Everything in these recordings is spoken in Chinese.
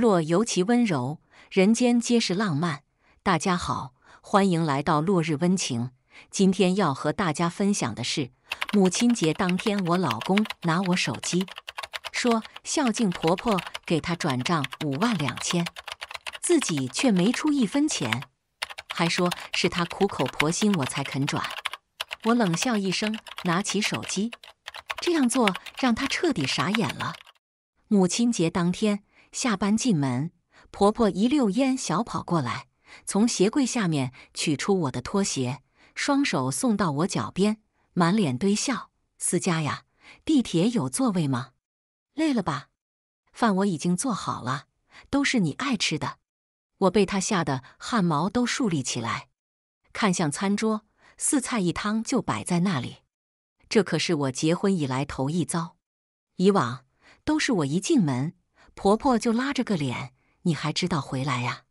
落尤其温柔，人间皆是浪漫。大家好，欢迎来到落日温情。今天要和大家分享的是母亲节当天，我老公拿我手机，说孝敬婆婆，给他转账五万两千，自己却没出一分钱，还说是他苦口婆心我才肯转。我冷笑一声，拿起手机，这样做让他彻底傻眼了。母亲节当天。下班进门，婆婆一溜烟小跑过来，从鞋柜下面取出我的拖鞋，双手送到我脚边，满脸堆笑：“思佳呀，地铁有座位吗？累了吧？饭我已经做好了，都是你爱吃的。”我被她吓得汗毛都竖立起来，看向餐桌，四菜一汤就摆在那里，这可是我结婚以来头一遭，以往都是我一进门。婆婆就拉着个脸，你还知道回来呀？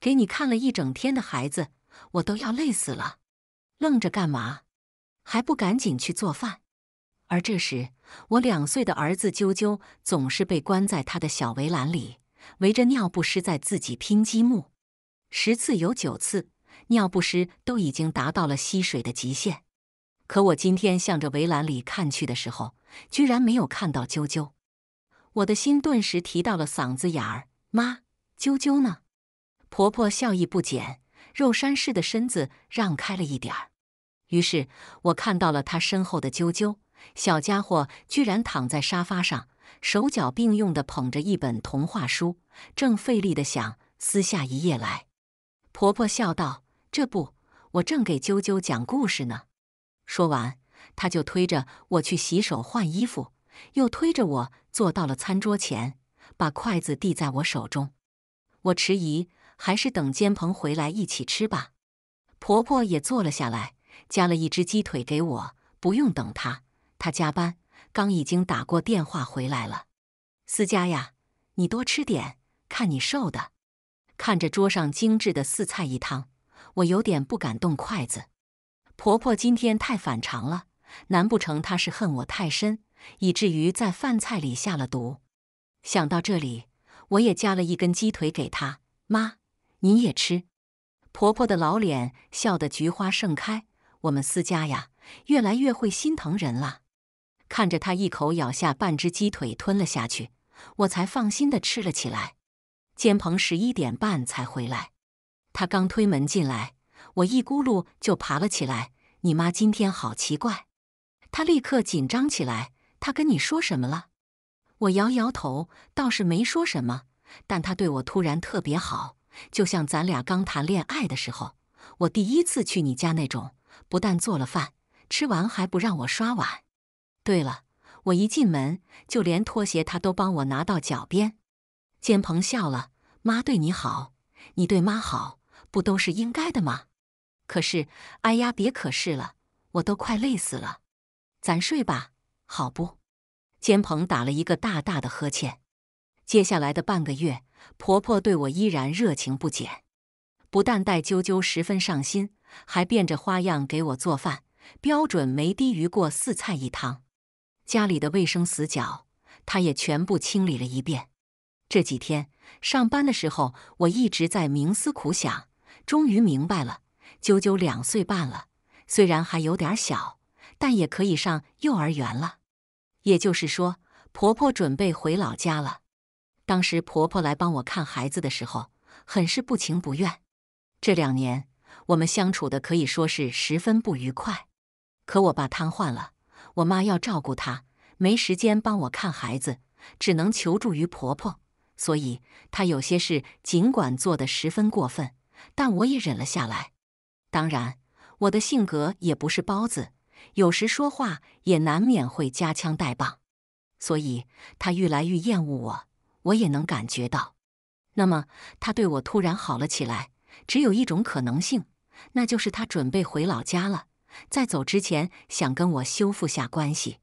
给你看了一整天的孩子，我都要累死了，愣着干嘛？还不赶紧去做饭？而这时，我两岁的儿子啾啾总是被关在他的小围栏里，围着尿不湿在自己拼积木。十次有九次，尿不湿都已经达到了吸水的极限。可我今天向着围栏里看去的时候，居然没有看到啾啾。我的心顿时提到了嗓子眼儿。妈，啾啾呢？婆婆笑意不减，肉山似的身子让开了一点儿。于是，我看到了她身后的啾啾，小家伙居然躺在沙发上，手脚并用的捧着一本童话书，正费力的想撕下一页来。婆婆笑道：“这不，我正给啾啾讲故事呢。”说完，她就推着我去洗手换衣服，又推着我。坐到了餐桌前，把筷子递在我手中。我迟疑，还是等煎鹏回来一起吃吧。婆婆也坐了下来，夹了一只鸡腿给我。不用等她，她加班，刚已经打过电话回来了。思佳呀，你多吃点，看你瘦的。看着桌上精致的四菜一汤，我有点不敢动筷子。婆婆今天太反常了，难不成她是恨我太深？以至于在饭菜里下了毒。想到这里，我也夹了一根鸡腿给他。妈，你也吃。婆婆的老脸笑得菊花盛开。我们思家呀，越来越会心疼人了。看着她一口咬下半只鸡腿吞了下去，我才放心地吃了起来。坚鹏十一点半才回来。他刚推门进来，我一咕噜就爬了起来。你妈今天好奇怪。他立刻紧张起来。他跟你说什么了？我摇摇头，倒是没说什么。但他对我突然特别好，就像咱俩刚谈恋爱的时候，我第一次去你家那种，不但做了饭，吃完还不让我刷碗。对了，我一进门就连拖鞋他都帮我拿到脚边。建鹏笑了：“妈对你好，你对妈好，不都是应该的吗？”可是，哎呀，别可是了，我都快累死了，咱睡吧。好不，坚鹏打了一个大大的呵欠。接下来的半个月，婆婆对我依然热情不减，不但待啾啾十分上心，还变着花样给我做饭，标准没低于过四菜一汤。家里的卫生死角，她也全部清理了一遍。这几天上班的时候，我一直在冥思苦想，终于明白了：啾啾两岁半了，虽然还有点小，但也可以上幼儿园了。也就是说，婆婆准备回老家了。当时婆婆来帮我看孩子的时候，很是不情不愿。这两年我们相处的可以说是十分不愉快。可我爸瘫痪了，我妈要照顾他，没时间帮我看孩子，只能求助于婆婆。所以她有些事尽管做得十分过分，但我也忍了下来。当然，我的性格也不是包子。有时说话也难免会夹枪带棒，所以他愈来愈厌恶我，我也能感觉到。那么他对我突然好了起来，只有一种可能性，那就是他准备回老家了，在走之前想跟我修复下关系。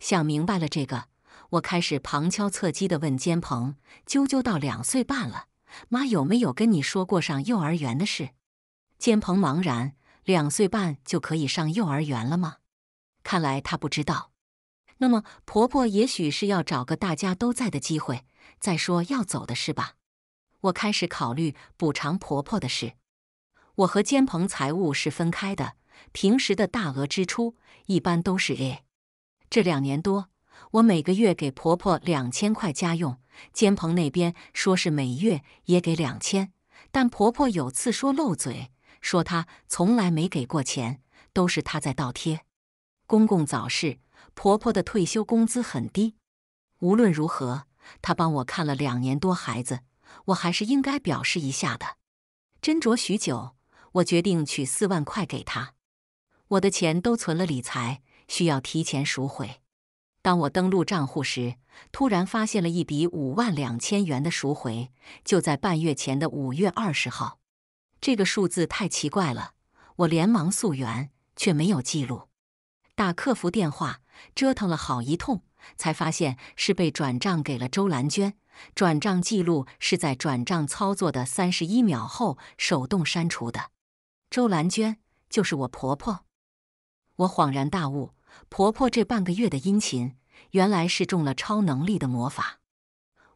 想明白了这个，我开始旁敲侧击地问坚鹏：“啾啾到两岁半了，妈有没有跟你说过上幼儿园的事？”坚鹏茫然。两岁半就可以上幼儿园了吗？看来她不知道。那么婆婆也许是要找个大家都在的机会再说要走的事吧。我开始考虑补偿婆婆的事。我和坚鹏财务是分开的，平时的大额支出一般都是 A。这两年多，我每个月给婆婆两千块家用，坚鹏那边说是每月也给两千，但婆婆有次说漏嘴。说他从来没给过钱，都是他在倒贴。公公早逝，婆婆的退休工资很低。无论如何，他帮我看了两年多孩子，我还是应该表示一下的。斟酌许久，我决定取四万块给他。我的钱都存了理财，需要提前赎回。当我登录账户时，突然发现了一笔五万两千元的赎回，就在半月前的五月二十号。这个数字太奇怪了，我连忙溯源，却没有记录。打客服电话，折腾了好一通，才发现是被转账给了周兰娟。转账记录是在转账操作的三十一秒后手动删除的。周兰娟就是我婆婆。我恍然大悟，婆婆这半个月的殷勤，原来是中了超能力的魔法。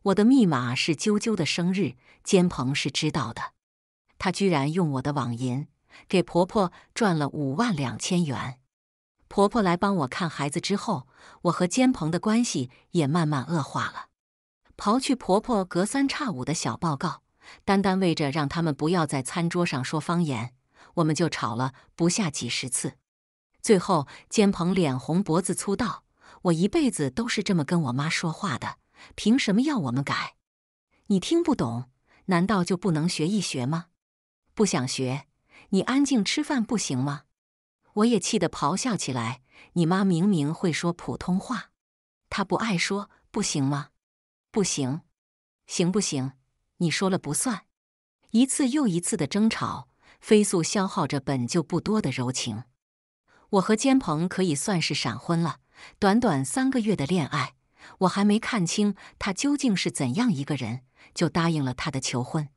我的密码是啾啾的生日，监鹏是知道的。她居然用我的网银给婆婆赚了五万两千元。婆婆来帮我看孩子之后，我和坚鹏的关系也慢慢恶化了。刨去婆婆隔三差五的小报告，单单为着让他们不要在餐桌上说方言，我们就吵了不下几十次。最后，坚鹏脸红脖子粗道：“我一辈子都是这么跟我妈说话的，凭什么要我们改？你听不懂，难道就不能学一学吗？”不想学，你安静吃饭不行吗？我也气得咆哮起来。你妈明明会说普通话，她不爱说，不行吗？不行，行不行？你说了不算。一次又一次的争吵，飞速消耗着本就不多的柔情。我和坚鹏可以算是闪婚了，短短三个月的恋爱，我还没看清他究竟是怎样一个人，就答应了他的求婚。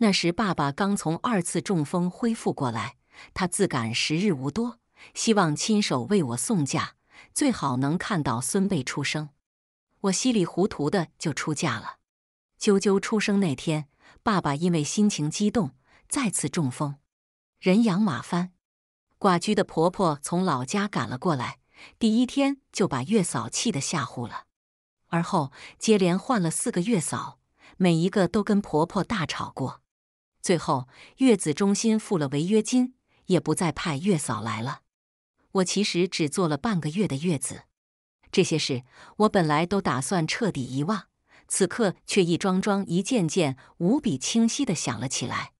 那时爸爸刚从二次中风恢复过来，他自感时日无多，希望亲手为我送嫁，最好能看到孙辈出生。我稀里糊涂的就出嫁了。啾啾出生那天，爸爸因为心情激动再次中风，人仰马翻。寡居的婆婆从老家赶了过来，第一天就把月嫂气得吓唬了，而后接连换了四个月嫂，每一个都跟婆婆大吵过。最后，月子中心付了违约金，也不再派月嫂来了。我其实只做了半个月的月子，这些事我本来都打算彻底遗忘，此刻却一桩桩一件件无比清晰的想了起来。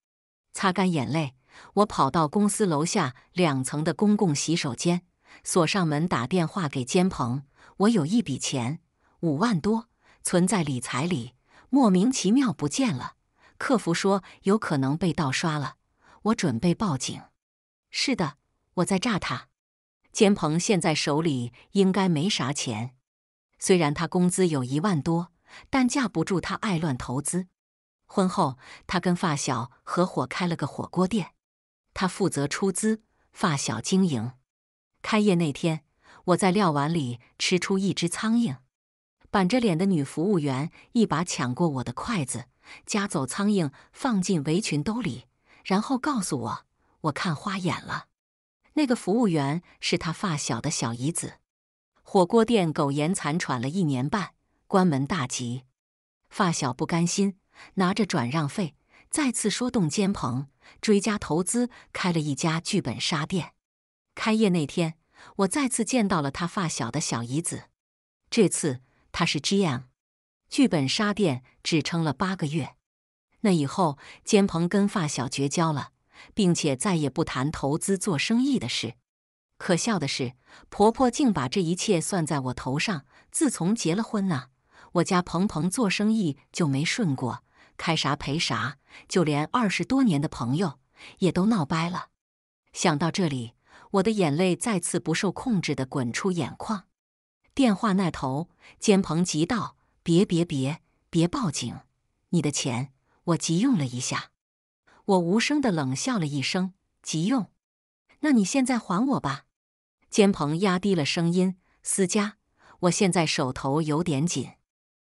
擦干眼泪，我跑到公司楼下两层的公共洗手间，锁上门，打电话给监鹏。我有一笔钱，五万多，存在理财里，莫名其妙不见了。客服说有可能被盗刷了，我准备报警。是的，我在诈他。钱鹏现在手里应该没啥钱，虽然他工资有一万多，但架不住他爱乱投资。婚后，他跟发小合伙开了个火锅店，他负责出资，发小经营。开业那天，我在料碗里吃出一只苍蝇，板着脸的女服务员一把抢过我的筷子。夹走苍蝇，放进围裙兜里，然后告诉我，我看花眼了。那个服务员是他发小的小姨子。火锅店苟延残喘了一年半，关门大吉。发小不甘心，拿着转让费，再次说动兼棚，追加投资，开了一家剧本杀店。开业那天，我再次见到了他发小的小姨子，这次他是 GM。剧本杀店只撑了八个月，那以后，坚鹏跟发小绝交了，并且再也不谈投资做生意的事。可笑的是，婆婆竟把这一切算在我头上。自从结了婚啊，我家鹏鹏做生意就没顺过，开啥赔啥，就连二十多年的朋友也都闹掰了。想到这里，我的眼泪再次不受控制的滚出眼眶。电话那头，坚鹏急道。别别别别报警！你的钱我急用了一下。我无声的冷笑了一声，急用？那你现在还我吧。兼鹏压低了声音：“思佳，我现在手头有点紧。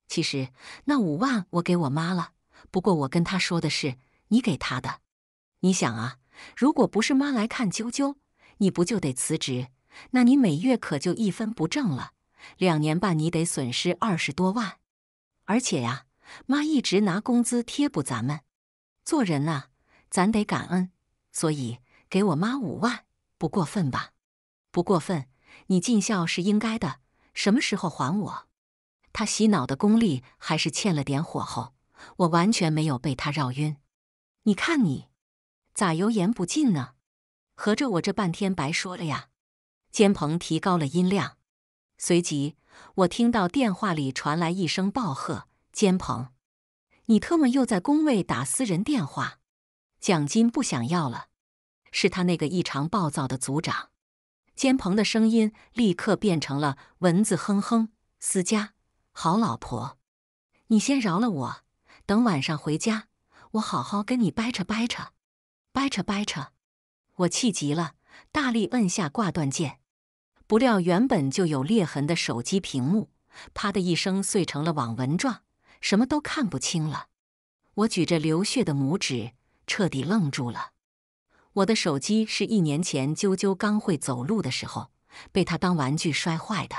其实那五万我给我妈了，不过我跟她说的是你给她的。你想啊，如果不是妈来看啾啾，你不就得辞职？那你每月可就一分不挣了。两年半你得损失二十多万。”而且呀，妈一直拿工资贴补咱们，做人啊，咱得感恩。所以给我妈五万，不过分吧？不过分。你尽孝是应该的。什么时候还我？他洗脑的功力还是欠了点火候，我完全没有被他绕晕。你看你，咋油盐不进呢？合着我这半天白说了呀？肩鹏提高了音量。随即，我听到电话里传来一声暴喝：“坚鹏，你特么又在工位打私人电话，奖金不想要了！”是他那个异常暴躁的组长。坚鹏的声音立刻变成了蚊子哼哼：“思佳，好老婆，你先饶了我，等晚上回家，我好好跟你掰扯掰扯，掰扯掰扯。”我气急了，大力按下挂断键。不料，原本就有裂痕的手机屏幕，啪的一声碎成了网纹状，什么都看不清了。我举着流血的拇指，彻底愣住了。我的手机是一年前啾啾刚会走路的时候，被他当玩具摔坏的。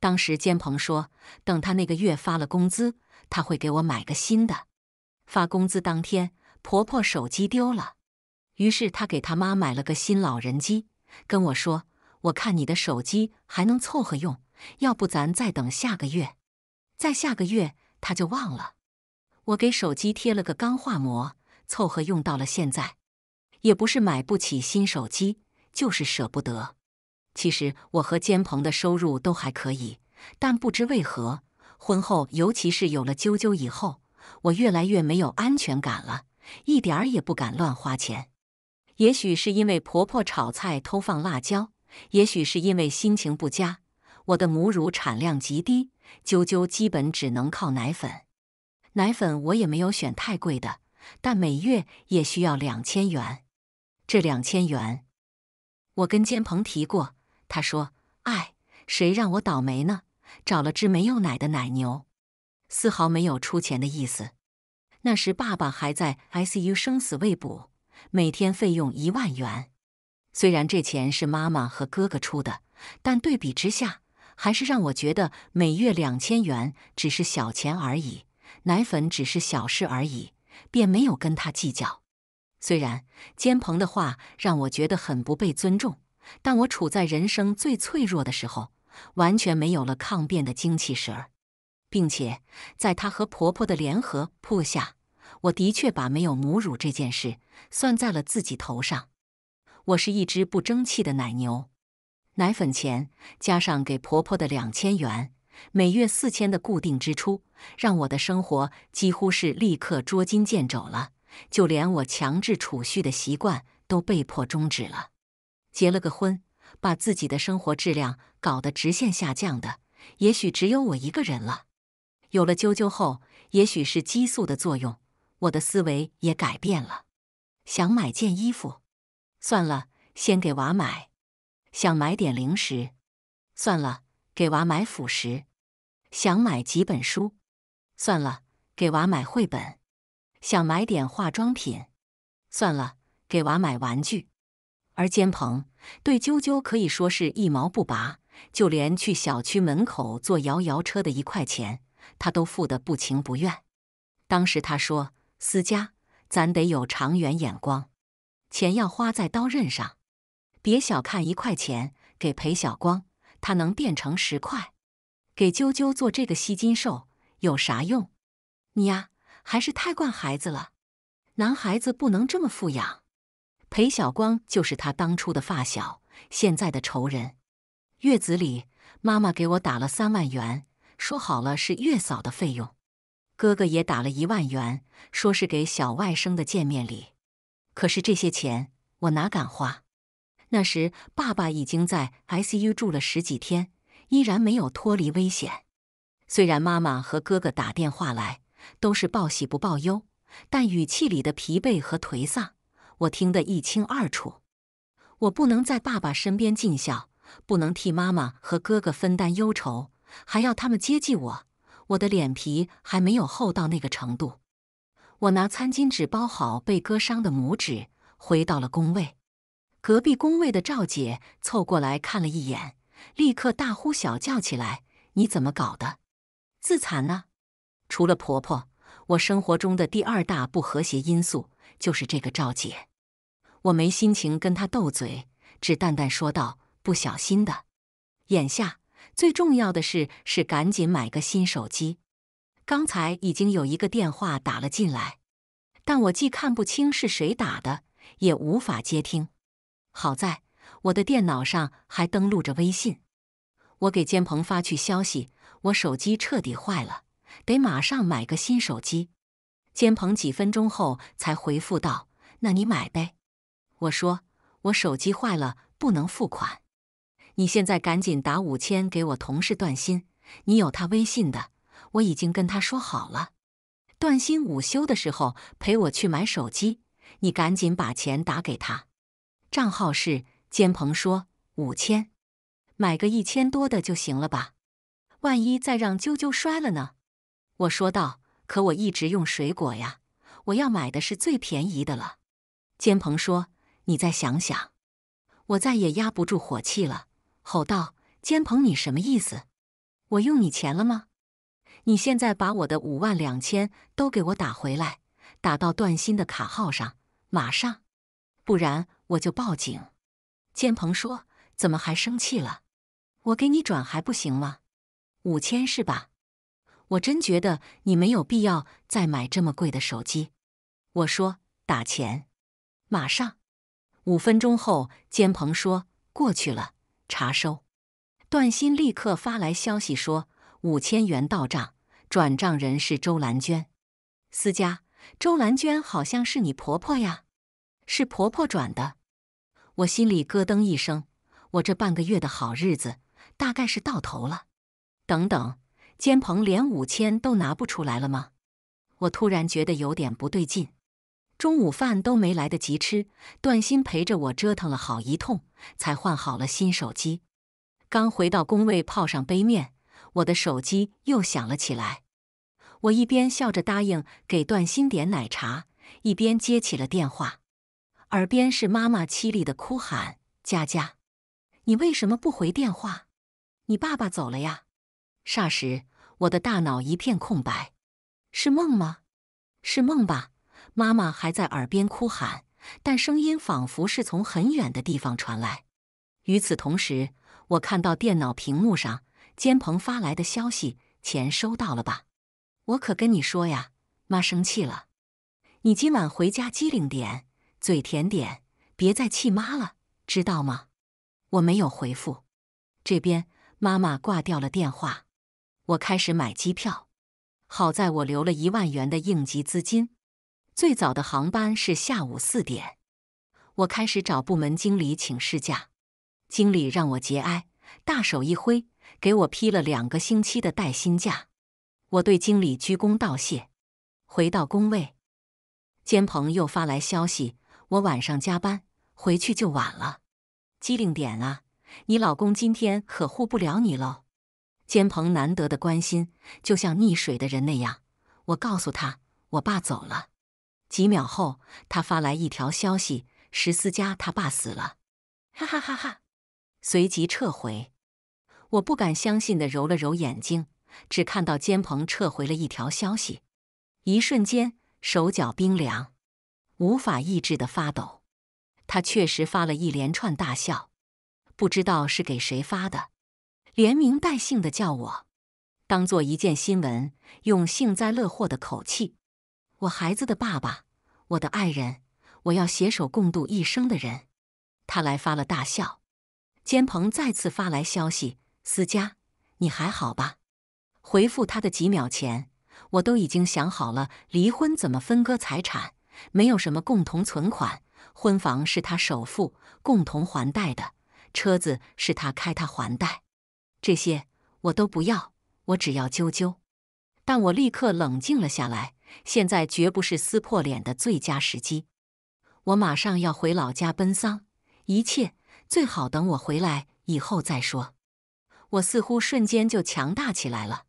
当时坚鹏说，等他那个月发了工资，他会给我买个新的。发工资当天，婆婆手机丢了，于是他给他妈买了个新老人机，跟我说。我看你的手机还能凑合用，要不咱再等下个月。再下个月他就忘了。我给手机贴了个钢化膜，凑合用到了现在。也不是买不起新手机，就是舍不得。其实我和坚鹏的收入都还可以，但不知为何，婚后尤其是有了啾啾以后，我越来越没有安全感了，一点儿也不敢乱花钱。也许是因为婆婆炒菜偷放辣椒。也许是因为心情不佳，我的母乳产量极低，啾啾基本只能靠奶粉。奶粉我也没有选太贵的，但每月也需要两千元。这两千元，我跟坚鹏提过，他说：“哎，谁让我倒霉呢？找了只没有奶的奶牛，丝毫没有出钱的意思。”那时爸爸还在 ICU，生死未卜，每天费用一万元。虽然这钱是妈妈和哥哥出的，但对比之下，还是让我觉得每月两千元只是小钱而已，奶粉只是小事而已，便没有跟他计较。虽然坚鹏的话让我觉得很不被尊重，但我处在人生最脆弱的时候，完全没有了抗辩的精气神儿，并且在他和婆婆的联合迫下，我的确把没有母乳这件事算在了自己头上。我是一只不争气的奶牛，奶粉钱加上给婆婆的两千元，每月四千的固定支出，让我的生活几乎是立刻捉襟见肘了。就连我强制储蓄的习惯都被迫终止了。结了个婚，把自己的生活质量搞得直线下降的，也许只有我一个人了。有了啾啾后，也许是激素的作用，我的思维也改变了，想买件衣服。算了，先给娃买。想买点零食，算了，给娃买辅食。想买几本书，算了，给娃买绘本。想买点化妆品，算了，给娃买玩具。而坚鹏对啾啾可以说是一毛不拔，就连去小区门口坐摇摇车的一块钱，他都付得不情不愿。当时他说：“思佳，咱得有长远眼光。”钱要花在刀刃上，别小看一块钱。给裴小光，他能变成十块。给啾啾做这个吸金兽有啥用？你呀，还是太惯孩子了。男孩子不能这么富养。裴小光就是他当初的发小，现在的仇人。月子里，妈妈给我打了三万元，说好了是月嫂的费用。哥哥也打了一万元，说是给小外甥的见面礼。可是这些钱我哪敢花？那时爸爸已经在 ICU 住了十几天，依然没有脱离危险。虽然妈妈和哥哥打电话来都是报喜不报忧，但语气里的疲惫和颓丧，我听得一清二楚。我不能在爸爸身边尽孝，不能替妈妈和哥哥分担忧愁，还要他们接济我，我的脸皮还没有厚到那个程度。我拿餐巾纸包好被割伤的拇指，回到了工位。隔壁工位的赵姐凑过来看了一眼，立刻大呼小叫起来：“你怎么搞的？自残啊！”除了婆婆，我生活中的第二大不和谐因素就是这个赵姐。我没心情跟她斗嘴，只淡淡说道：“不小心的。”眼下最重要的事是赶紧买个新手机。刚才已经有一个电话打了进来，但我既看不清是谁打的，也无法接听。好在我的电脑上还登录着微信，我给坚鹏发去消息：“我手机彻底坏了，得马上买个新手机。”坚鹏几分钟后才回复道：“那你买呗。”我说：“我手机坏了，不能付款。你现在赶紧打五千给我同事段鑫，你有他微信的。”我已经跟他说好了，段鑫午休的时候陪我去买手机，你赶紧把钱打给他，账号是坚鹏。说五千，买个一千多的就行了吧？万一再让啾啾摔了呢？我说道。可我一直用水果呀，我要买的是最便宜的了。坚鹏说：“你再想想。”我再也压不住火气了，吼道：“坚鹏，你什么意思？我用你钱了吗？”你现在把我的五万两千都给我打回来，打到段鑫的卡号上，马上，不然我就报警。建鹏说：“怎么还生气了？我给你转还不行吗？五千是吧？我真觉得你没有必要再买这么贵的手机。”我说：“打钱，马上。”五分钟后，建鹏说：“过去了，查收。”段鑫立刻发来消息说：“五千元到账。”转账人是周兰娟，思佳，周兰娟好像是你婆婆呀，是婆婆转的。我心里咯噔一声，我这半个月的好日子大概是到头了。等等，坚鹏连五千都拿不出来了吗？我突然觉得有点不对劲，中午饭都没来得及吃，段鑫陪着我折腾了好一通，才换好了新手机。刚回到工位，泡上杯面。我的手机又响了起来，我一边笑着答应给段鑫点奶茶，一边接起了电话。耳边是妈妈凄厉的哭喊：“佳佳，你为什么不回电话？你爸爸走了呀！”霎时，我的大脑一片空白，是梦吗？是梦吧？妈妈还在耳边哭喊，但声音仿佛是从很远的地方传来。与此同时，我看到电脑屏幕上。监鹏发来的消息，钱收到了吧？我可跟你说呀，妈生气了，你今晚回家机灵点，嘴甜点，别再气妈了，知道吗？我没有回复，这边妈妈挂掉了电话，我开始买机票。好在我留了一万元的应急资金，最早的航班是下午四点。我开始找部门经理请事假，经理让我节哀，大手一挥。给我批了两个星期的带薪假，我对经理鞠躬道谢。回到工位，监鹏又发来消息：“我晚上加班，回去就晚了。”机灵点啊！你老公今天可护不了你喽。监鹏难得的关心，就像溺水的人那样。我告诉他：“我爸走了。”几秒后，他发来一条消息：“十四家他爸死了。”哈哈哈哈！随即撤回。我不敢相信的揉了揉眼睛，只看到监鹏撤回了一条消息。一瞬间，手脚冰凉，无法抑制的发抖。他确实发了一连串大笑，不知道是给谁发的，连名带姓的叫我，当做一件新闻，用幸灾乐祸的口气：“我孩子的爸爸，我的爱人，我要携手共度一生的人。”他来发了大笑。监鹏再次发来消息。思佳，你还好吧？回复他的几秒前，我都已经想好了离婚怎么分割财产，没有什么共同存款，婚房是他首付，共同还贷的，车子是他开，他还贷，这些我都不要，我只要啾啾。但我立刻冷静了下来，现在绝不是撕破脸的最佳时机，我马上要回老家奔丧，一切最好等我回来以后再说。我似乎瞬间就强大起来了。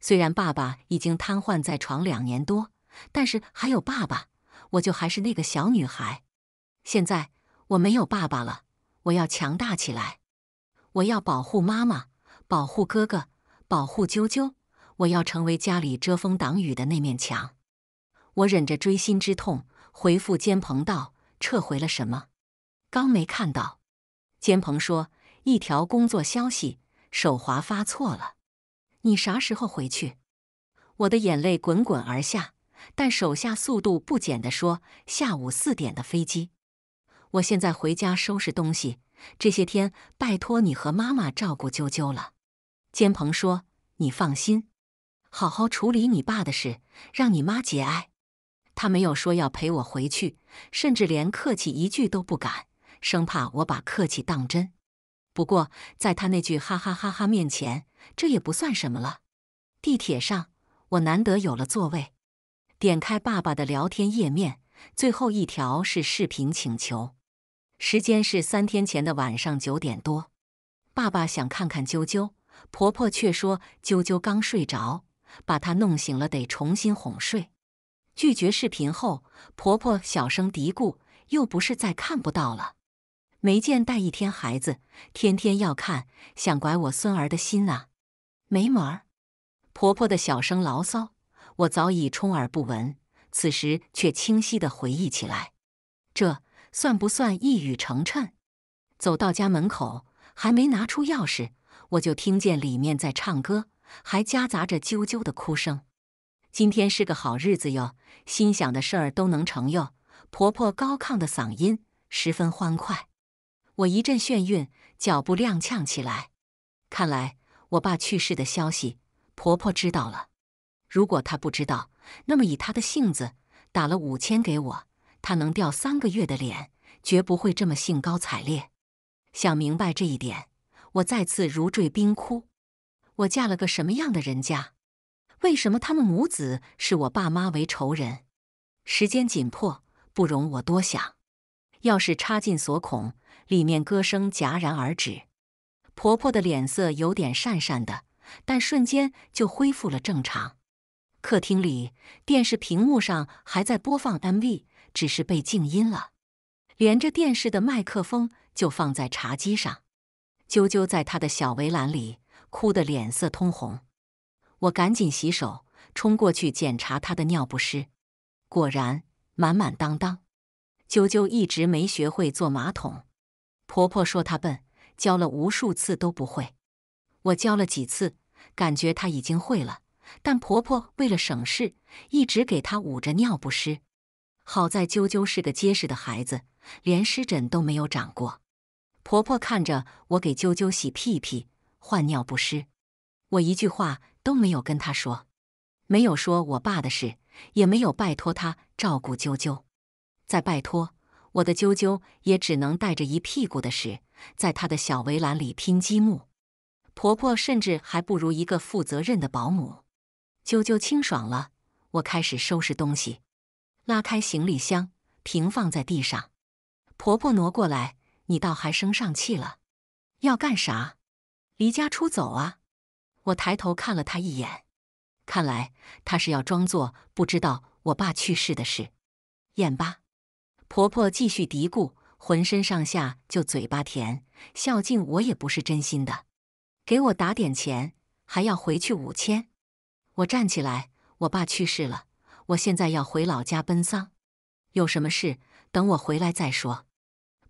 虽然爸爸已经瘫痪在床两年多，但是还有爸爸，我就还是那个小女孩。现在我没有爸爸了，我要强大起来，我要保护妈妈，保护哥哥，保护啾啾。我要成为家里遮风挡雨的那面墙。我忍着锥心之痛回复坚鹏道：“撤回了什么？刚没看到。”坚鹏说：“一条工作消息。”手滑发错了，你啥时候回去？我的眼泪滚滚而下，但手下速度不减的说：“下午四点的飞机。”我现在回家收拾东西，这些天拜托你和妈妈照顾啾啾了。坚鹏说：“你放心，好好处理你爸的事，让你妈节哀。”他没有说要陪我回去，甚至连客气一句都不敢，生怕我把客气当真。不过，在他那句“哈哈哈哈”面前，这也不算什么了。地铁上，我难得有了座位，点开爸爸的聊天页面，最后一条是视频请求，时间是三天前的晚上九点多。爸爸想看看啾啾，婆婆却说啾啾刚睡着，把他弄醒了得重新哄睡。拒绝视频后，婆婆小声嘀咕：“又不是再看不到了。”没见带一天孩子，天天要看，想拐我孙儿的心啊！没门儿！婆婆的小声牢骚，我早已充耳不闻。此时却清晰的回忆起来，这算不算一语成谶？走到家门口，还没拿出钥匙，我就听见里面在唱歌，还夹杂着啾啾的哭声。今天是个好日子哟，心想的事儿都能成哟！婆婆高亢的嗓音十分欢快。我一阵眩晕，脚步踉跄起来。看来我爸去世的消息，婆婆知道了。如果她不知道，那么以她的性子，打了五千给我，她能掉三个月的脸，绝不会这么兴高采烈。想明白这一点，我再次如坠冰窟。我嫁了个什么样的人家？为什么他们母子视我爸妈为仇人？时间紧迫，不容我多想。钥匙插进锁孔。里面歌声戛然而止，婆婆的脸色有点讪讪的，但瞬间就恢复了正常。客厅里电视屏幕上还在播放 MV，只是被静音了。连着电视的麦克风就放在茶几上。啾啾在她的小围栏里哭得脸色通红，我赶紧洗手冲过去检查她的尿不湿，果然满满当当。啾啾一直没学会坐马桶。婆婆说她笨，教了无数次都不会。我教了几次，感觉她已经会了，但婆婆为了省事，一直给她捂着尿不湿。好在啾啾是个结实的孩子，连湿疹都没有长过。婆婆看着我给啾啾洗屁屁、换尿不湿，我一句话都没有跟她说，没有说我爸的事，也没有拜托她照顾啾啾。再拜托。我的啾啾也只能带着一屁股的事，在他的小围栏里拼积木。婆婆甚至还不如一个负责任的保姆。啾啾清爽了，我开始收拾东西，拉开行李箱，平放在地上。婆婆挪过来，你倒还生上气了，要干啥？离家出走啊？我抬头看了她一眼，看来她是要装作不知道我爸去世的事，演吧。婆婆继续嘀咕，浑身上下就嘴巴甜，孝敬我也不是真心的。给我打点钱，还要回去五千。我站起来，我爸去世了，我现在要回老家奔丧。有什么事，等我回来再说。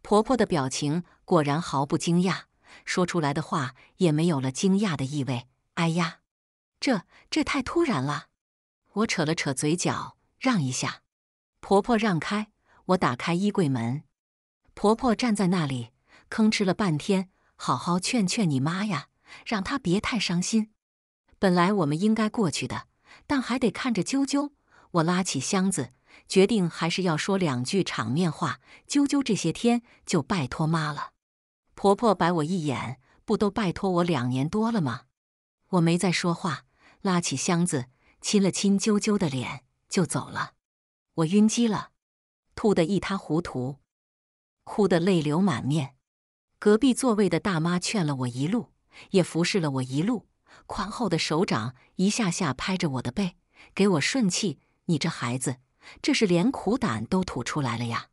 婆婆的表情果然毫不惊讶，说出来的话也没有了惊讶的意味。哎呀，这这太突然了。我扯了扯嘴角，让一下，婆婆让开。我打开衣柜门，婆婆站在那里，吭哧了半天：“好好劝劝你妈呀，让她别太伤心。”本来我们应该过去的，但还得看着啾啾。我拉起箱子，决定还是要说两句场面话。啾啾，这些天就拜托妈了。婆婆白我一眼：“不都拜托我两年多了吗？”我没再说话，拉起箱子，亲了亲啾啾的脸，就走了。我晕机了。吐得一塌糊涂，哭得泪流满面。隔壁座位的大妈劝了我一路，也服侍了我一路，宽厚的手掌一下下拍着我的背，给我顺气。你这孩子，这是连苦胆都吐出来了呀！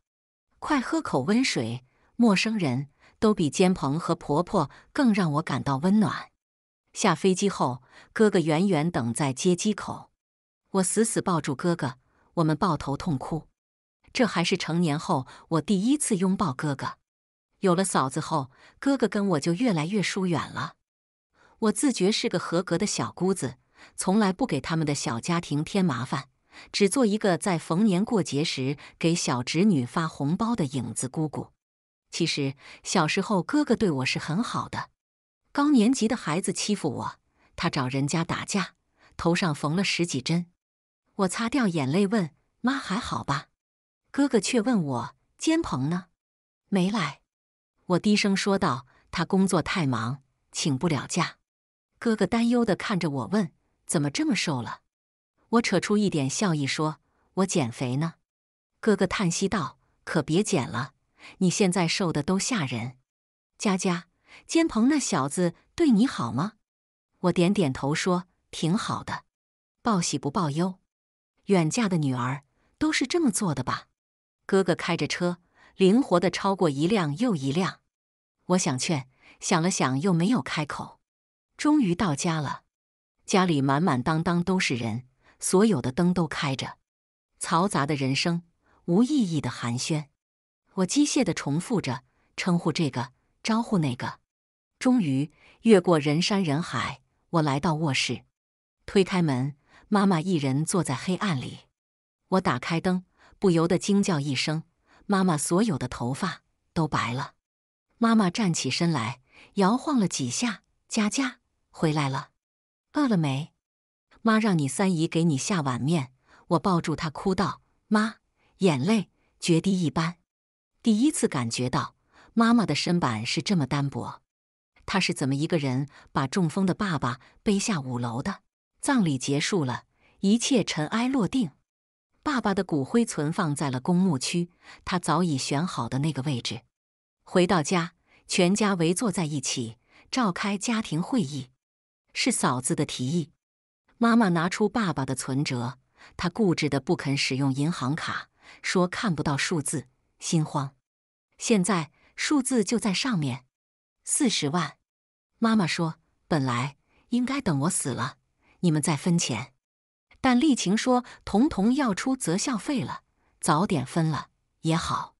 快喝口温水。陌生人都比肩鹏和婆婆更让我感到温暖。下飞机后，哥哥远远等在接机口，我死死抱住哥哥，我们抱头痛哭。这还是成年后我第一次拥抱哥哥。有了嫂子后，哥哥跟我就越来越疏远了。我自觉是个合格的小姑子，从来不给他们的小家庭添麻烦，只做一个在逢年过节时给小侄女发红包的影子姑姑。其实小时候哥哥对我是很好的。高年级的孩子欺负我，他找人家打架，头上缝了十几针。我擦掉眼泪问妈：“还好吧？”哥哥却问我：“坚鹏呢？没来。”我低声说道：“他工作太忙，请不了假。”哥哥担忧地看着我问：“怎么这么瘦了？”我扯出一点笑意说：“我减肥呢。”哥哥叹息道：“可别减了，你现在瘦的都吓人。”佳佳，坚鹏那小子对你好吗？我点点头说：“挺好的。”报喜不报忧，远嫁的女儿都是这么做的吧？哥哥开着车，灵活的超过一辆又一辆。我想劝，想了想又没有开口。终于到家了，家里满满当当都是人，所有的灯都开着，嘈杂的人声，无意义的寒暄。我机械的重复着称呼这个，招呼那个。终于越过人山人海，我来到卧室，推开门，妈妈一人坐在黑暗里。我打开灯。不由得惊叫一声：“妈妈，所有的头发都白了。”妈妈站起身来，摇晃了几下。佳佳回来了，饿了没？妈让你三姨给你下碗面。我抱住她，哭道：“妈，眼泪决堤一般，第一次感觉到妈妈的身板是这么单薄。她是怎么一个人把中风的爸爸背下五楼的？”葬礼结束了，一切尘埃落定。爸爸的骨灰存放在了公墓区，他早已选好的那个位置。回到家，全家围坐在一起，召开家庭会议。是嫂子的提议。妈妈拿出爸爸的存折，他固执的不肯使用银行卡，说看不到数字，心慌。现在数字就在上面，四十万。妈妈说：“本来应该等我死了，你们再分钱。”但丽晴说：“彤彤要出择校费了，早点分了也好。”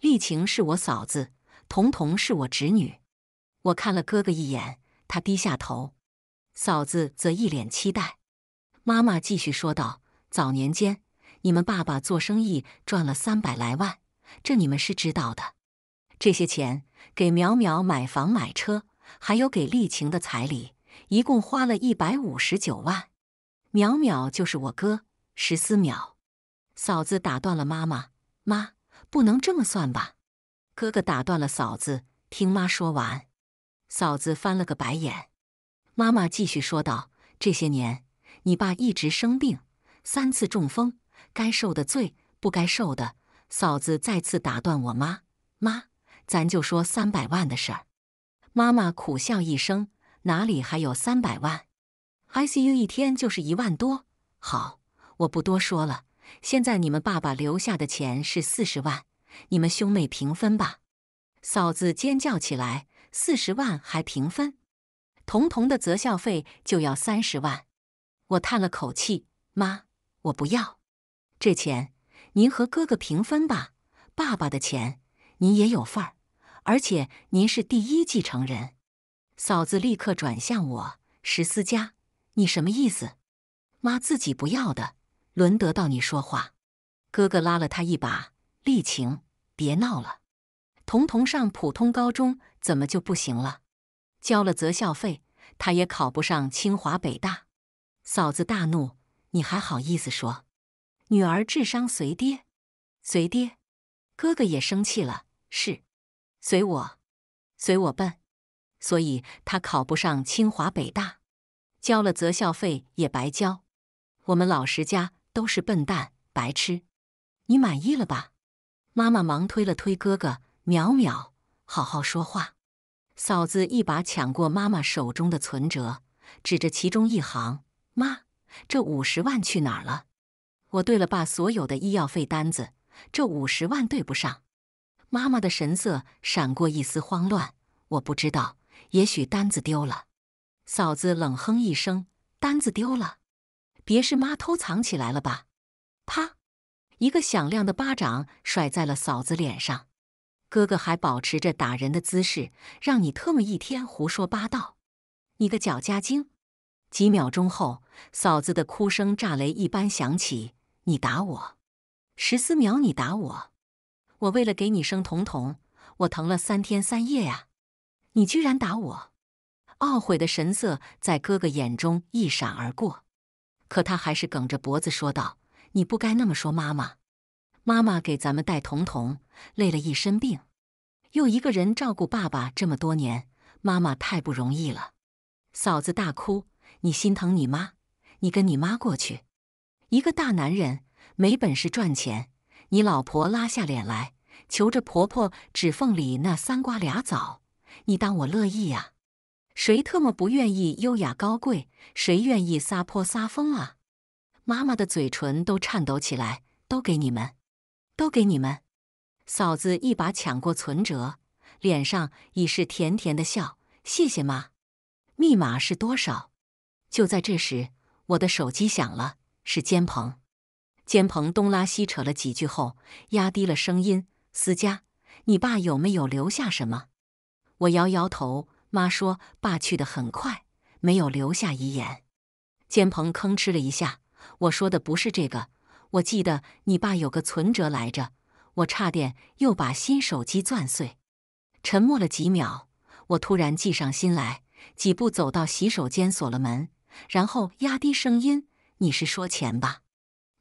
丽晴是我嫂子，彤彤是我侄女。我看了哥哥一眼，他低下头，嫂子则一脸期待。妈妈继续说道：“早年间，你们爸爸做生意赚了三百来万，这你们是知道的。这些钱给淼淼买房买车，还有给丽晴的彩礼，一共花了一百五十九万。”淼淼就是我哥，十四秒。嫂子打断了妈妈：“妈，不能这么算吧？”哥哥打断了嫂子：“听妈说完。”嫂子翻了个白眼。妈妈继续说道：“这些年，你爸一直生病，三次中风，该受的罪，不该受的。”嫂子再次打断我：“妈妈，咱就说三百万的事儿。”妈妈苦笑一声：“哪里还有三百万？” ICU 一天就是一万多。好，我不多说了。现在你们爸爸留下的钱是四十万，你们兄妹平分吧。嫂子尖叫起来：“四十万还平分？彤彤的择校费就要三十万。”我叹了口气：“妈，我不要这钱，您和哥哥平分吧。爸爸的钱您也有份儿，而且您是第一继承人。”嫂子立刻转向我：“石思佳。”你什么意思？妈自己不要的，轮得到你说话？哥哥拉了他一把，丽晴，别闹了。彤彤上普通高中怎么就不行了？交了择校费，他也考不上清华北大？嫂子大怒，你还好意思说？女儿智商随爹，随爹？哥哥也生气了，是，随我，随我笨，所以他考不上清华北大。交了择校费也白交，我们老石家都是笨蛋、白痴，你满意了吧？妈妈忙推了推哥哥，淼淼，好好说话。嫂子一把抢过妈妈手中的存折，指着其中一行：“妈，这五十万去哪儿了？”我对了爸所有的医药费单子，这五十万对不上。妈妈的神色闪过一丝慌乱，我不知道，也许单子丢了。嫂子冷哼一声：“单子丢了，别是妈偷藏起来了吧？”啪，一个响亮的巴掌甩在了嫂子脸上。哥哥还保持着打人的姿势，让你特么一天胡说八道，你个脚家精！几秒钟后，嫂子的哭声炸雷一般响起：“你打我，十四秒你打我，我为了给你生彤彤，我疼了三天三夜呀，你居然打我！”懊悔的神色在哥哥眼中一闪而过，可他还是梗着脖子说道：“你不该那么说，妈妈。妈妈给咱们带童童，累了一身病，又一个人照顾爸爸这么多年，妈妈太不容易了。”嫂子大哭：“你心疼你妈，你跟你妈过去。一个大男人没本事赚钱，你老婆拉下脸来求着婆婆指缝里那三瓜俩枣，你当我乐意呀？”谁特么不愿意优雅高贵？谁愿意撒泼撒疯啊？妈妈的嘴唇都颤抖起来，都给你们，都给你们！嫂子一把抢过存折，脸上已是甜甜的笑。谢谢妈。密码是多少？就在这时，我的手机响了，是坚鹏。坚鹏东拉西扯了几句后，压低了声音：“思佳，你爸有没有留下什么？”我摇摇头。妈说：“爸去的很快，没有留下遗言。”坚鹏吭哧了一下，“我说的不是这个。我记得你爸有个存折来着。”我差点又把新手机攥碎。沉默了几秒，我突然计上心来，几步走到洗手间，锁了门，然后压低声音：“你是说钱吧？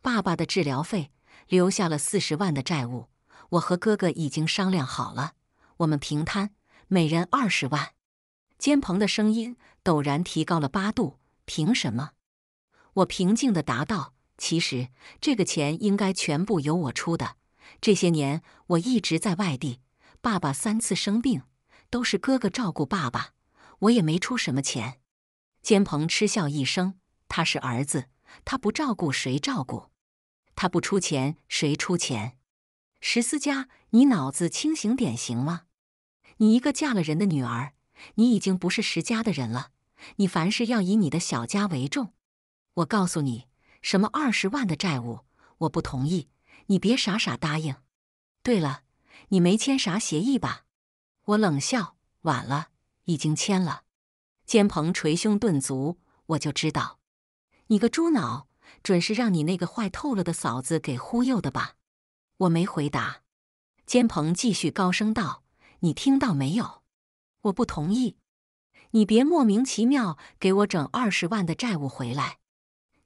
爸爸的治疗费留下了四十万的债务，我和哥哥已经商量好了，我们平摊，每人二十万。”肩鹏的声音陡然提高了八度：“凭什么？”我平静地答道：“其实这个钱应该全部由我出的。这些年我一直在外地，爸爸三次生病都是哥哥照顾爸爸，我也没出什么钱。”肩鹏嗤笑一声：“他是儿子，他不照顾谁照顾？他不出钱谁出钱？十四家，你脑子清醒点行吗？你一个嫁了人的女儿。”你已经不是石家的人了，你凡事要以你的小家为重。我告诉你，什么二十万的债务，我不同意。你别傻傻答应。对了，你没签啥协议吧？我冷笑。晚了，已经签了。肩鹏捶胸顿足。我就知道，你个猪脑，准是让你那个坏透了的嫂子给忽悠的吧？我没回答。肩鹏继续高声道：“你听到没有？”我不同意，你别莫名其妙给我整二十万的债务回来。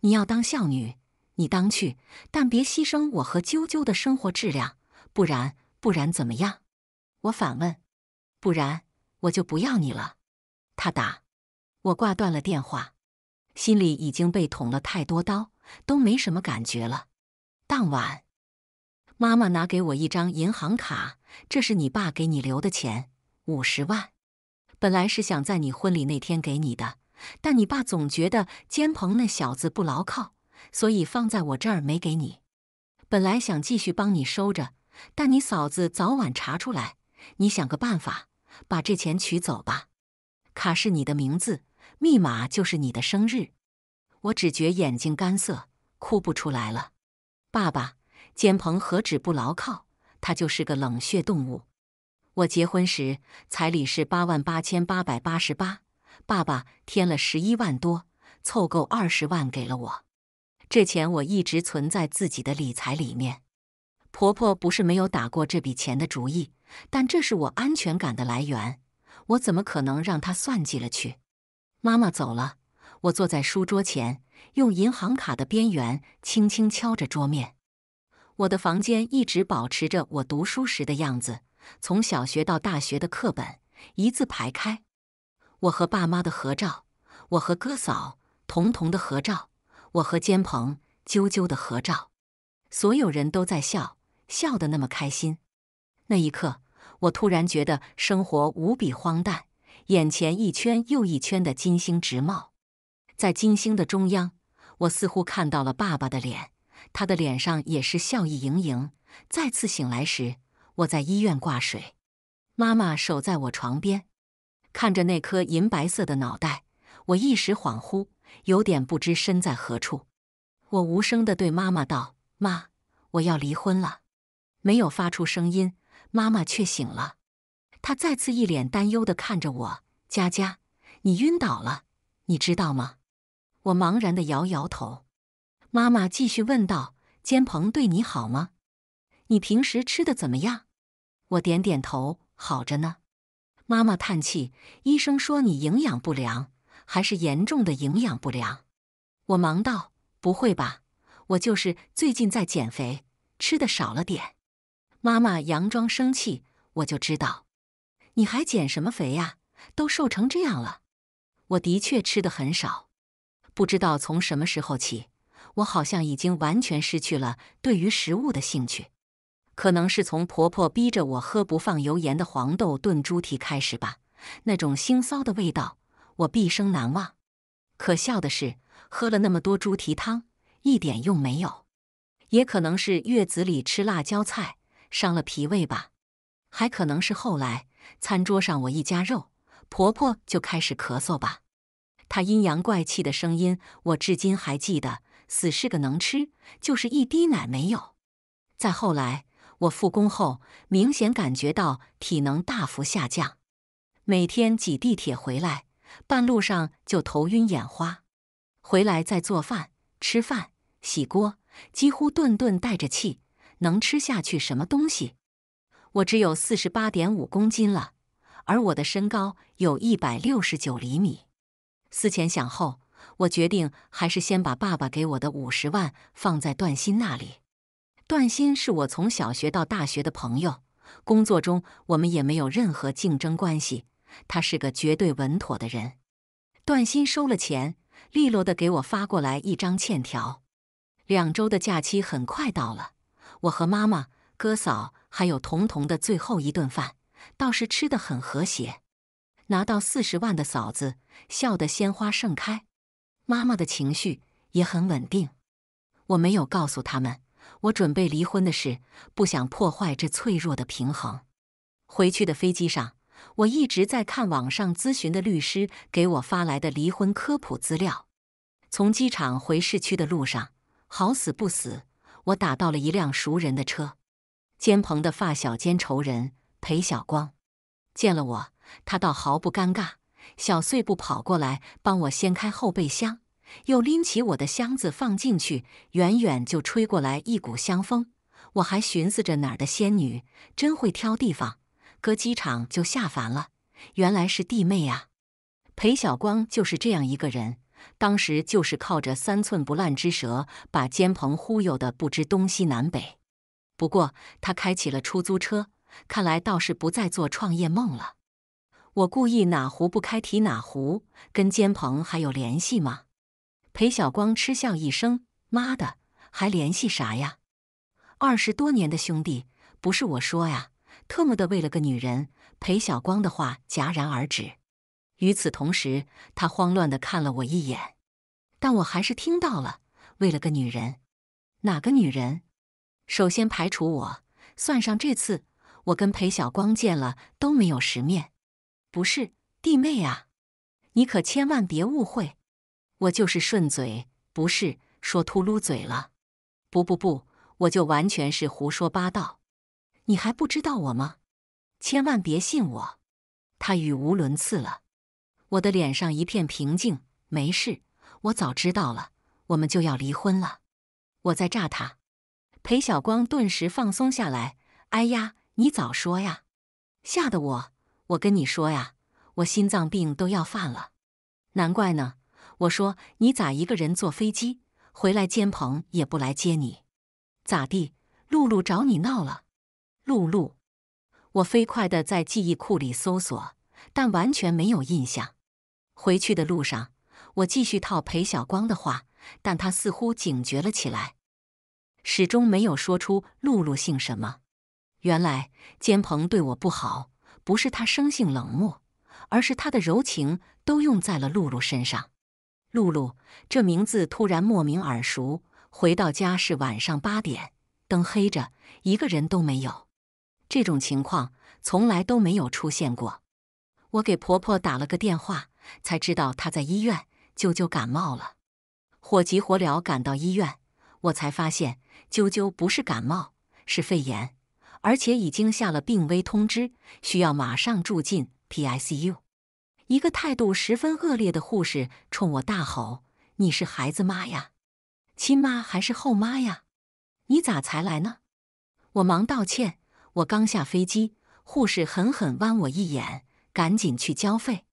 你要当孝女，你当去，但别牺牲我和啾啾的生活质量，不然，不然怎么样？我反问。不然我就不要你了。他打，我挂断了电话，心里已经被捅了太多刀，都没什么感觉了。当晚，妈妈拿给我一张银行卡，这是你爸给你留的钱，五十万。本来是想在你婚礼那天给你的，但你爸总觉得坚鹏那小子不牢靠，所以放在我这儿没给你。本来想继续帮你收着，但你嫂子早晚查出来，你想个办法把这钱取走吧。卡是你的名字，密码就是你的生日。我只觉眼睛干涩，哭不出来了。爸爸，坚鹏何止不牢靠，他就是个冷血动物。我结婚时彩礼是八万八千八百八十八，爸爸添了十一万多，凑够二十万给了我。这钱我一直存在自己的理财里面。婆婆不是没有打过这笔钱的主意，但这是我安全感的来源，我怎么可能让她算计了去？妈妈走了，我坐在书桌前，用银行卡的边缘轻轻敲着桌面。我的房间一直保持着我读书时的样子。从小学到大学的课本一字排开，我和爸妈的合照，我和哥嫂彤彤的合照，我和坚鹏啾啾的合照，所有人都在笑，笑得那么开心。那一刻，我突然觉得生活无比荒诞，眼前一圈又一圈的金星直冒。在金星的中央，我似乎看到了爸爸的脸，他的脸上也是笑意盈盈。再次醒来时。我在医院挂水，妈妈守在我床边，看着那颗银白色的脑袋，我一时恍惚，有点不知身在何处。我无声的对妈妈道：“妈，我要离婚了。”没有发出声音，妈妈却醒了，她再次一脸担忧的看着我：“佳佳，你晕倒了，你知道吗？”我茫然的摇摇头。妈妈继续问道：“坚鹏对你好吗？”你平时吃的怎么样？我点点头，好着呢。妈妈叹气：“医生说你营养不良，还是严重的营养不良。”我忙道：“不会吧，我就是最近在减肥，吃的少了点。”妈妈佯装生气：“我就知道，你还减什么肥呀？都瘦成这样了。”我的确吃的很少，不知道从什么时候起，我好像已经完全失去了对于食物的兴趣。可能是从婆婆逼着我喝不放油盐的黄豆炖猪蹄开始吧，那种腥臊的味道我毕生难忘。可笑的是，喝了那么多猪蹄汤，一点用没有。也可能是月子里吃辣椒菜伤了脾胃吧，还可能是后来餐桌上我一夹肉，婆婆就开始咳嗽吧。她阴阳怪气的声音我至今还记得：死是个能吃，就是一滴奶没有。再后来。我复工后，明显感觉到体能大幅下降，每天挤地铁回来，半路上就头晕眼花；回来再做饭、吃饭、洗锅，几乎顿顿带着气，能吃下去什么东西？我只有四十八点五公斤了，而我的身高有一百六十九厘米。思前想后，我决定还是先把爸爸给我的五十万放在段鑫那里。段鑫是我从小学到大学的朋友，工作中我们也没有任何竞争关系。他是个绝对稳妥的人。段鑫收了钱，利落的给我发过来一张欠条。两周的假期很快到了，我和妈妈、哥嫂还有彤彤的最后一顿饭，倒是吃得很和谐。拿到四十万的嫂子笑得鲜花盛开，妈妈的情绪也很稳定。我没有告诉他们。我准备离婚的事，不想破坏这脆弱的平衡。回去的飞机上，我一直在看网上咨询的律师给我发来的离婚科普资料。从机场回市区的路上，好死不死，我打到了一辆熟人的车，兼棚的发小兼仇人裴小光。见了我，他倒毫不尴尬，小碎步跑过来帮我掀开后备箱。又拎起我的箱子放进去，远远就吹过来一股香风。我还寻思着哪儿的仙女，真会挑地方，搁机场就下凡了。原来是弟妹啊！裴小光就是这样一个人，当时就是靠着三寸不烂之舌，把监鹏忽悠的不知东西南北。不过他开起了出租车，看来倒是不再做创业梦了。我故意哪壶不开提哪壶，跟监鹏还有联系吗？裴小光嗤笑一声：“妈的，还联系啥呀？二十多年的兄弟，不是我说呀，特么的为了个女人！”裴小光的话戛然而止。与此同时，他慌乱的看了我一眼，但我还是听到了：“为了个女人，哪个女人？首先排除我，算上这次，我跟裴小光见了都没有十面。不是弟妹啊，你可千万别误会。”我就是顺嘴，不是说秃噜嘴了。不不不，我就完全是胡说八道。你还不知道我吗？千万别信我。他语无伦次了。我的脸上一片平静，没事，我早知道了，我们就要离婚了。我在诈他。裴小光顿时放松下来。哎呀，你早说呀，吓得我。我跟你说呀，我心脏病都要犯了。难怪呢。我说：“你咋一个人坐飞机回来？坚鹏也不来接你，咋地？露露找你闹了？露露？”我飞快地在记忆库里搜索，但完全没有印象。回去的路上，我继续套裴小光的话，但他似乎警觉了起来，始终没有说出露露姓什么。原来坚鹏对我不好，不是他生性冷漠，而是他的柔情都用在了露露身上。露露，这名字突然莫名耳熟。回到家是晚上八点，灯黑着，一个人都没有。这种情况从来都没有出现过。我给婆婆打了个电话，才知道她在医院。啾啾感冒了，火急火燎赶到医院，我才发现啾啾不是感冒，是肺炎，而且已经下了病危通知，需要马上住进 PISU。一个态度十分恶劣的护士冲我大吼：“你是孩子妈呀，亲妈还是后妈呀？你咋才来呢？”我忙道歉：“我刚下飞机。”护士狠狠剜我一眼：“赶紧去交费，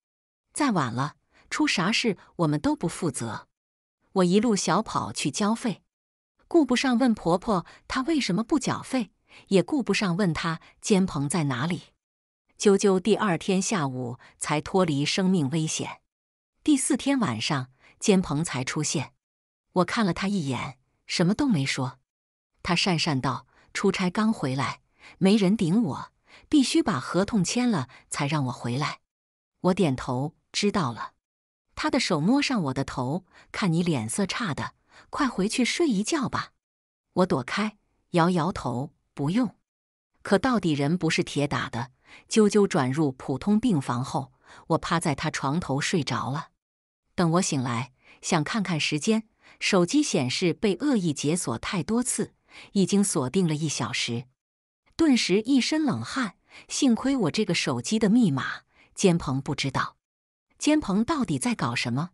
再晚了出啥事我们都不负责。”我一路小跑去交费，顾不上问婆婆她为什么不缴费，也顾不上问她监棚在哪里。啾啾，第二天下午才脱离生命危险。第四天晚上，坚鹏才出现。我看了他一眼，什么都没说。他讪讪道：“出差刚回来，没人顶我，必须把合同签了才让我回来。”我点头，知道了。他的手摸上我的头，看你脸色差的，快回去睡一觉吧。我躲开，摇摇头，不用。可到底人不是铁打的，啾啾转入普通病房后，我趴在他床头睡着了。等我醒来，想看看时间，手机显示被恶意解锁太多次，已经锁定了一小时。顿时一身冷汗，幸亏我这个手机的密码，坚鹏不知道。坚鹏到底在搞什么？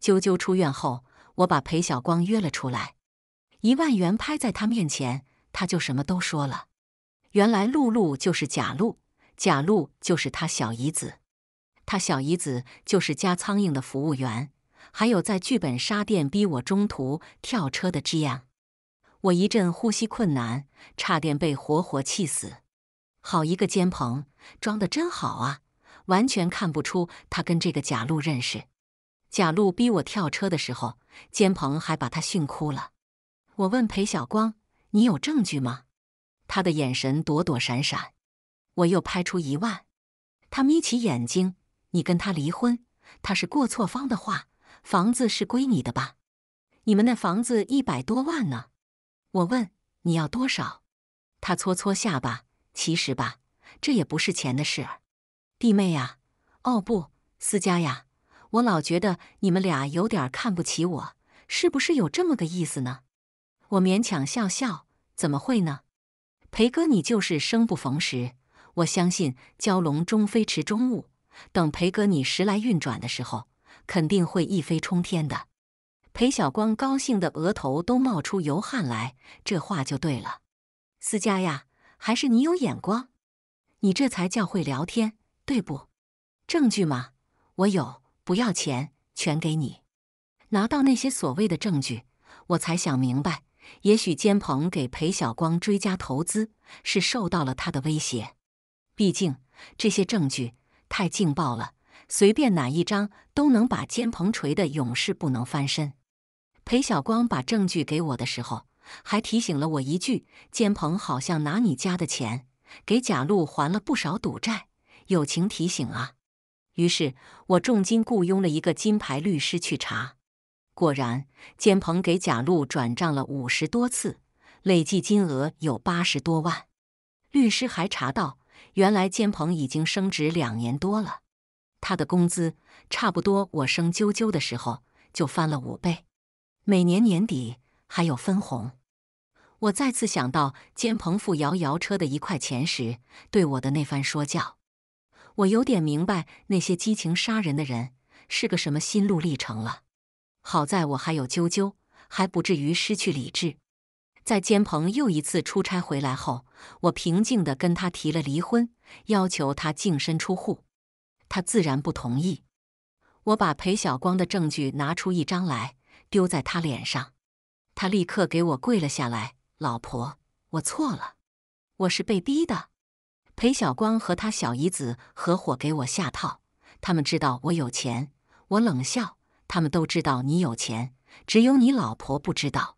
啾啾出院后，我把裴小光约了出来，一万元拍在他面前，他就什么都说了。原来露露就是贾露，贾露就是他小姨子，他小姨子就是夹苍蝇的服务员，还有在剧本杀店逼我中途跳车的 G.M。我一阵呼吸困难，差点被活活气死。好一个尖棚，装的真好啊，完全看不出他跟这个贾露认识。贾露逼我跳车的时候，尖棚还把他训哭了。我问裴小光：“你有证据吗？”他的眼神躲躲闪闪，我又拍出一万。他眯起眼睛：“你跟他离婚，他是过错方的话，房子是归你的吧？你们那房子一百多万呢。”我问：“你要多少？”他搓搓下巴：“其实吧，这也不是钱的事儿，弟妹呀，哦不，思佳呀，我老觉得你们俩有点看不起我，是不是有这么个意思呢？”我勉强笑笑：“怎么会呢？”裴哥，你就是生不逢时。我相信蛟龙终非池中物。等裴哥你时来运转的时候，肯定会一飞冲天的。裴小光高兴的额头都冒出油汗来。这话就对了，思佳呀，还是你有眼光，你这才叫会聊天，对不？证据嘛，我有，不要钱，全给你。拿到那些所谓的证据，我才想明白。也许监鹏给裴小光追加投资是受到了他的威胁，毕竟这些证据太劲爆了，随便哪一张都能把监鹏锤的永世不能翻身。裴小光把证据给我的时候，还提醒了我一句：“监鹏好像拿你家的钱给贾璐还了不少赌债，友情提醒啊。”于是，我重金雇佣了一个金牌律师去查。果然，坚鹏给贾璐转账了五十多次，累计金额有八十多万。律师还查到，原来坚鹏已经升职两年多了，他的工资差不多我升啾啾的时候就翻了五倍，每年年底还有分红。我再次想到坚鹏付摇摇车的一块钱时对我的那番说教，我有点明白那些激情杀人的人是个什么心路历程了。好在我还有啾啾，还不至于失去理智。在坚鹏又一次出差回来后，我平静的跟他提了离婚，要求他净身出户。他自然不同意。我把裴小光的证据拿出一张来，丢在他脸上。他立刻给我跪了下来：“老婆，我错了，我是被逼的。裴小光和他小姨子合伙给我下套，他们知道我有钱。”我冷笑。他们都知道你有钱，只有你老婆不知道。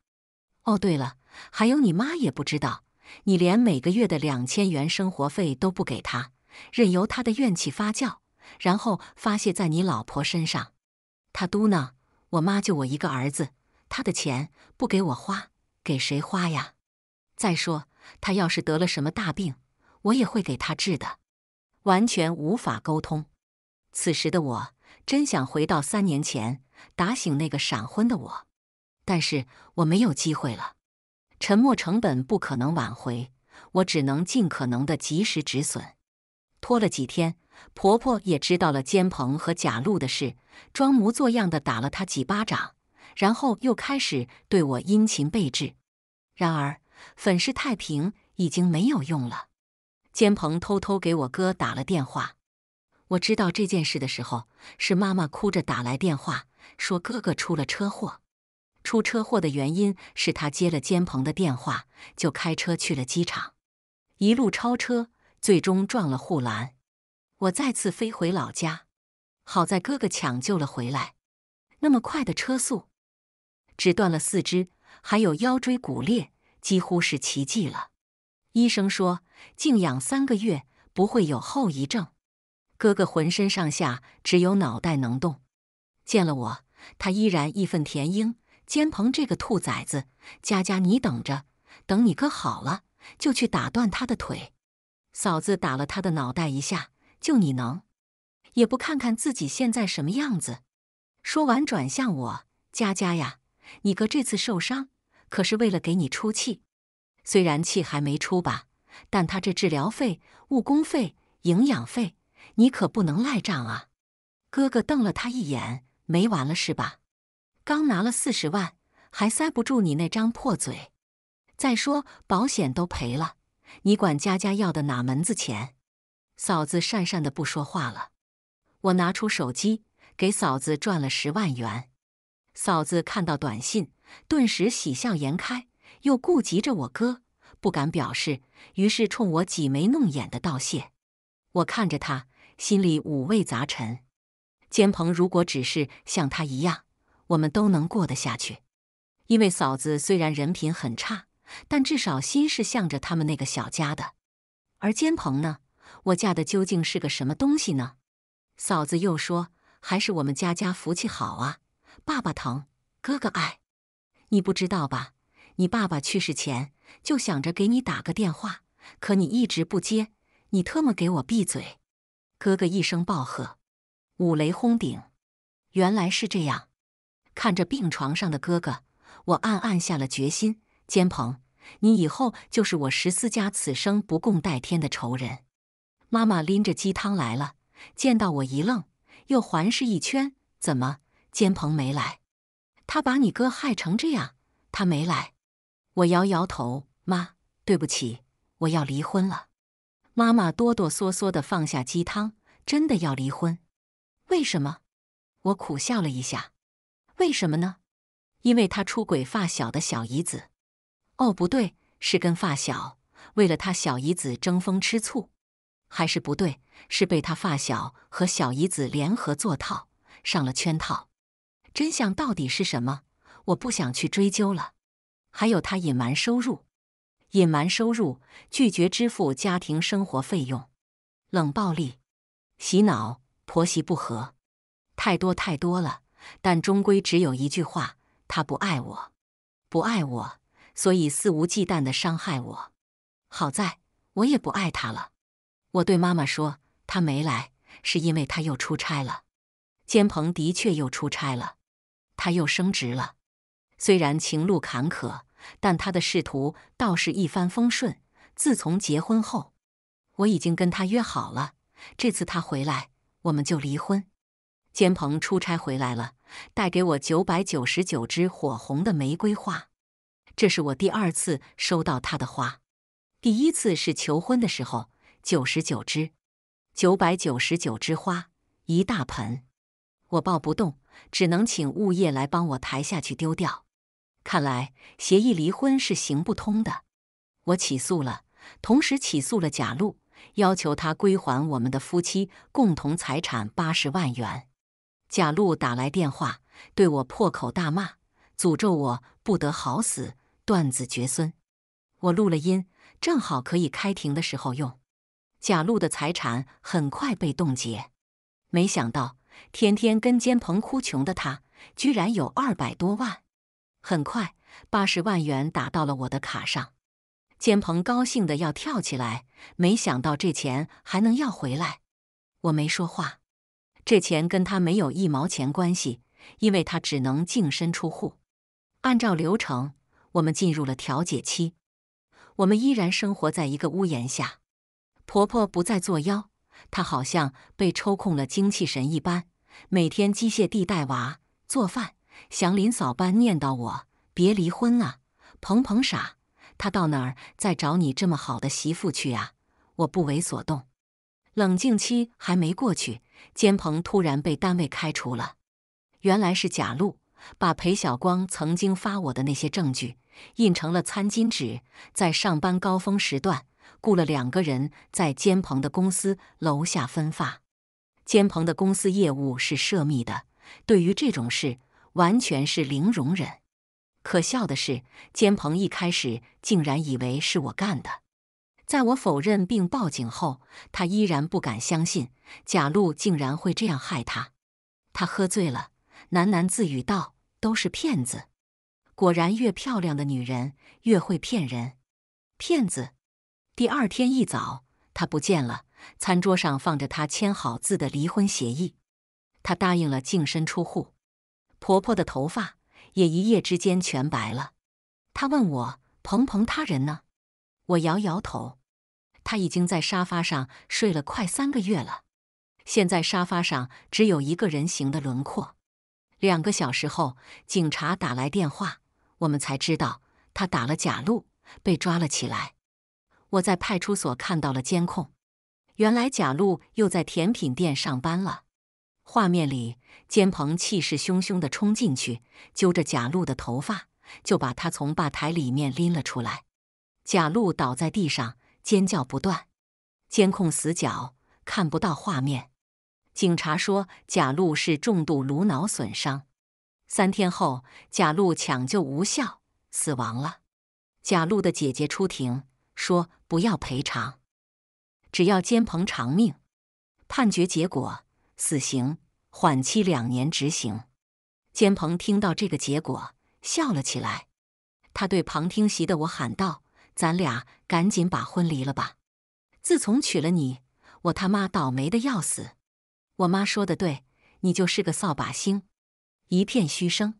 哦，对了，还有你妈也不知道。你连每个月的两千元生活费都不给她，任由他的怨气发酵，然后发泄在你老婆身上。他嘟囔：“我妈就我一个儿子，她的钱不给我花，给谁花呀？再说，她要是得了什么大病，我也会给她治的。”完全无法沟通。此时的我。真想回到三年前，打醒那个闪婚的我，但是我没有机会了。沉没成本不可能挽回，我只能尽可能的及时止损。拖了几天，婆婆也知道了监鹏和贾璐的事，装模作样的打了他几巴掌，然后又开始对我殷勤备至。然而粉饰太平已经没有用了，监鹏偷偷给我哥打了电话。我知道这件事的时候，是妈妈哭着打来电话，说哥哥出了车祸。出车祸的原因是他接了坚鹏的电话，就开车去了机场，一路超车，最终撞了护栏。我再次飞回老家，好在哥哥抢救了回来。那么快的车速，只断了四肢，还有腰椎骨裂，几乎是奇迹了。医生说，静养三个月不会有后遗症。哥哥浑身上下只有脑袋能动，见了我，他依然义愤填膺。坚鹏这个兔崽子，佳佳你等着，等你哥好了就去打断他的腿。嫂子打了他的脑袋一下，就你能，也不看看自己现在什么样子。说完转向我，佳佳呀，你哥这次受伤可是为了给你出气，虽然气还没出吧，但他这治疗费、误工费、营养费。你可不能赖账啊！哥哥瞪了他一眼，没完了是吧？刚拿了四十万，还塞不住你那张破嘴。再说保险都赔了，你管佳佳要的哪门子钱？嫂子讪讪的不说话了。我拿出手机给嫂子转了十万元。嫂子看到短信，顿时喜笑颜开，又顾及着我哥，不敢表示，于是冲我挤眉弄眼的道谢。我看着他。心里五味杂陈，坚鹏如果只是像他一样，我们都能过得下去。因为嫂子虽然人品很差，但至少心是向着他们那个小家的。而坚鹏呢？我嫁的究竟是个什么东西呢？嫂子又说：“还是我们家家福气好啊，爸爸疼，哥哥爱。你不知道吧？你爸爸去世前就想着给你打个电话，可你一直不接。你特么给我闭嘴！”哥哥一声暴喝，五雷轰顶。原来是这样。看着病床上的哥哥，我暗暗下了决心：坚鹏，你以后就是我十四家此生不共戴天的仇人。妈妈拎着鸡汤来了，见到我一愣，又环视一圈：“怎么，坚鹏没来？他把你哥害成这样，他没来？”我摇摇头：“妈，对不起，我要离婚了。”妈妈哆哆嗦嗦地放下鸡汤，真的要离婚？为什么？我苦笑了一下。为什么呢？因为他出轨发小的小姨子。哦，不对，是跟发小为了他小姨子争风吃醋，还是不对？是被他发小和小姨子联合做套上了圈套？真相到底是什么？我不想去追究了。还有他隐瞒收入。隐瞒收入，拒绝支付家庭生活费用，冷暴力，洗脑，婆媳不和，太多太多了。但终归只有一句话：他不爱我，不爱我，所以肆无忌惮的伤害我。好在我也不爱他了。我对妈妈说：“他没来，是因为他又出差了。”坚鹏的确又出差了，他又升职了。虽然情路坎坷。但他的仕途倒是一帆风顺。自从结婚后，我已经跟他约好了，这次他回来我们就离婚。坚鹏出差回来了，带给我九百九十九支火红的玫瑰花，这是我第二次收到他的花。第一次是求婚的时候，九十九支，九百九十九支花，一大盆，我抱不动，只能请物业来帮我抬下去丢掉。看来协议离婚是行不通的，我起诉了，同时起诉了贾璐，要求他归还我们的夫妻共同财产八十万元。贾璐打来电话，对我破口大骂，诅咒我不得好死，断子绝孙。我录了音，正好可以开庭的时候用。贾璐的财产很快被冻结，没想到天天跟奸朋哭穷的他，居然有二百多万。很快，八十万元打到了我的卡上。建鹏高兴的要跳起来，没想到这钱还能要回来。我没说话，这钱跟他没有一毛钱关系，因为他只能净身出户。按照流程，我们进入了调解期。我们依然生活在一个屋檐下，婆婆不再作妖，她好像被抽空了精气神一般，每天机械地带娃做饭。祥林嫂般念叨我：“别离婚啊，鹏鹏傻，他到哪儿再找你这么好的媳妇去啊？”我不为所动，冷静期还没过去，坚鹏突然被单位开除了。原来是贾璐把裴小光曾经发我的那些证据印成了餐巾纸，在上班高峰时段雇了两个人在坚鹏的公司楼下分发。坚鹏的公司业务是涉密的，对于这种事。完全是零容忍。可笑的是，坚鹏一开始竟然以为是我干的。在我否认并报警后，他依然不敢相信贾露竟然会这样害他。他喝醉了，喃喃自语道：“都是骗子。”果然，越漂亮的女人越会骗人，骗子。第二天一早，他不见了。餐桌上放着他签好字的离婚协议，他答应了净身出户。婆婆的头发也一夜之间全白了。她问我：“鹏鹏他人呢？”我摇摇头。他已经在沙发上睡了快三个月了。现在沙发上只有一个人形的轮廓。两个小时后，警察打来电话，我们才知道他打了假露，被抓了起来。我在派出所看到了监控，原来贾露又在甜品店上班了。画面里，监鹏气势汹汹的冲进去，揪着贾露的头发，就把他从吧台里面拎了出来。贾露倒在地上，尖叫不断。监控死角看不到画面。警察说，贾露是重度颅脑损伤。三天后，贾露抢救无效死亡了。贾露的姐姐出庭说，不要赔偿，只要监鹏偿命。判决结果。死刑缓期两年执行，监鹏听到这个结果笑了起来。他对旁听席的我喊道：“咱俩赶紧把婚离了吧！自从娶了你，我他妈倒霉的要死。我妈说的对，你就是个扫把星。”一片嘘声。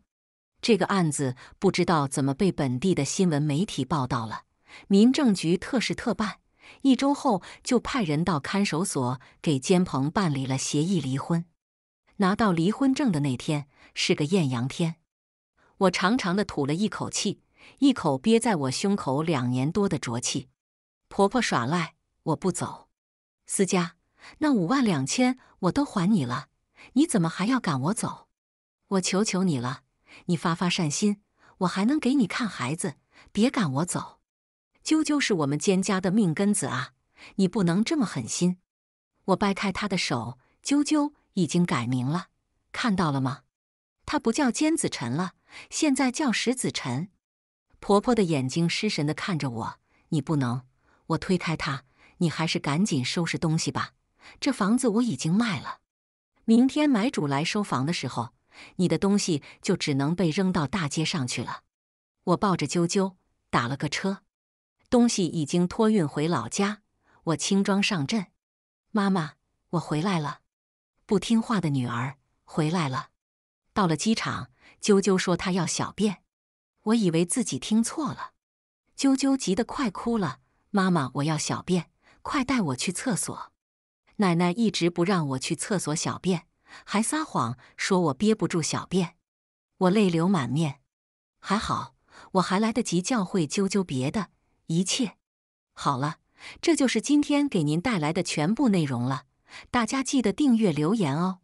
这个案子不知道怎么被本地的新闻媒体报道了，民政局特事特办。一周后，就派人到看守所给监鹏办理了协议离婚。拿到离婚证的那天是个艳阳天，我长长的吐了一口气，一口憋在我胸口两年多的浊气。婆婆耍赖，我不走。思佳，那五万两千我都还你了，你怎么还要赶我走？我求求你了，你发发善心，我还能给你看孩子，别赶我走。啾啾是我们蒹家的命根子啊！你不能这么狠心！我掰开他的手，啾啾已经改名了，看到了吗？他不叫尖子辰了，现在叫石子辰。婆婆的眼睛失神地看着我，你不能！我推开她，你还是赶紧收拾东西吧。这房子我已经卖了，明天买主来收房的时候，你的东西就只能被扔到大街上去了。我抱着啾啾打了个车。东西已经托运回老家，我轻装上阵。妈妈，我回来了。不听话的女儿回来了。到了机场，啾啾说她要小便。我以为自己听错了。啾啾急得快哭了。妈妈，我要小便，快带我去厕所。奶奶一直不让我去厕所小便，还撒谎说我憋不住小便。我泪流满面。还好，我还来得及教会啾啾别的。一切，好了，这就是今天给您带来的全部内容了。大家记得订阅、留言哦。